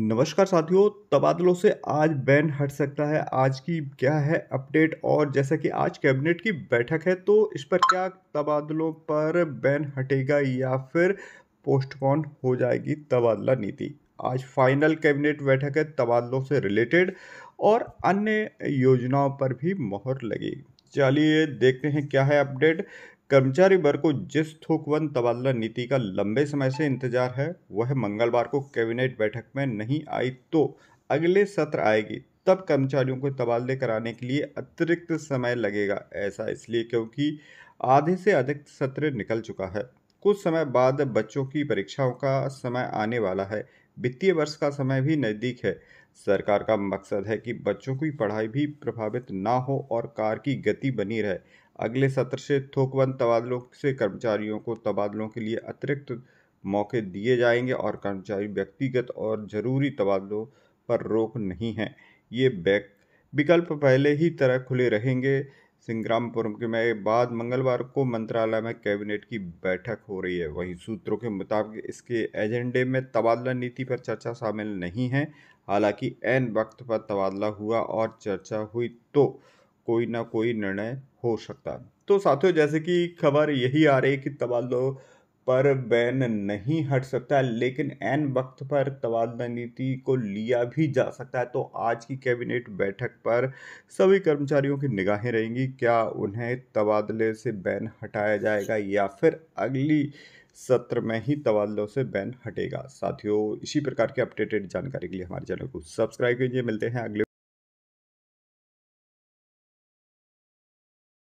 नमस्कार साथियों तबादलों से आज बैन हट सकता है आज की क्या है अपडेट और जैसा कि आज कैबिनेट की बैठक है तो इस पर क्या तबादलों पर बैन हटेगा या फिर पोस्टपोन हो जाएगी तबादला नीति आज फाइनल कैबिनेट बैठक है तबादलों से रिलेटेड और अन्य योजनाओं पर भी मोहर लगेगी चलिए देखते हैं क्या है अपडेट कर्मचारी वर्ग को जिस थोकवन तबादला नीति का लंबे समय से इंतजार है वह मंगलवार को कैबिनेट बैठक में नहीं आई तो अगले सत्र आएगी तब कर्मचारियों को तबादले कराने के लिए अतिरिक्त समय लगेगा ऐसा इसलिए क्योंकि आधे से अधिक सत्र निकल चुका है कुछ समय बाद बच्चों की परीक्षाओं का समय आने वाला है वित्तीय वर्ष का समय भी नज़दीक है सरकार का मकसद है कि बच्चों की पढ़ाई भी प्रभावित ना हो और कार की गति बनी रहे अगले सत्र से थोकबंद तबादलों से कर्मचारियों को तबादलों के लिए अतिरिक्त मौके दिए जाएंगे और कर्मचारी व्यक्तिगत और जरूरी तबादलों पर रोक नहीं है ये विकल्प पहले ही तरह खुले रहेंगे सिंग्रामपुरम के में बाद मंगलवार को मंत्रालय में कैबिनेट की बैठक हो रही है वहीं सूत्रों के मुताबिक इसके एजेंडे में तबादला नीति पर चर्चा शामिल नहीं है हालांकि एन वक्त पर तबादला हुआ और चर्चा हुई तो कोई ना कोई निर्णय हो सकता तो साथियों जैसे कि खबर यही आ रही है कि तबादलों पर बैन नहीं हट सकता लेकिन एन वक्त पर तबादला नीति को लिया भी जा सकता है तो आज की कैबिनेट बैठक पर सभी कर्मचारियों की निगाहें रहेंगी क्या उन्हें तबादले से बैन हटाया जाएगा या फिर अगली सत्र में ही तबादलों से बैन हटेगा साथियों इसी प्रकार के अपडेटेड जानकारी के लिए हमारे चैनल को सब्सक्राइब कीजिए मिलते हैं अगले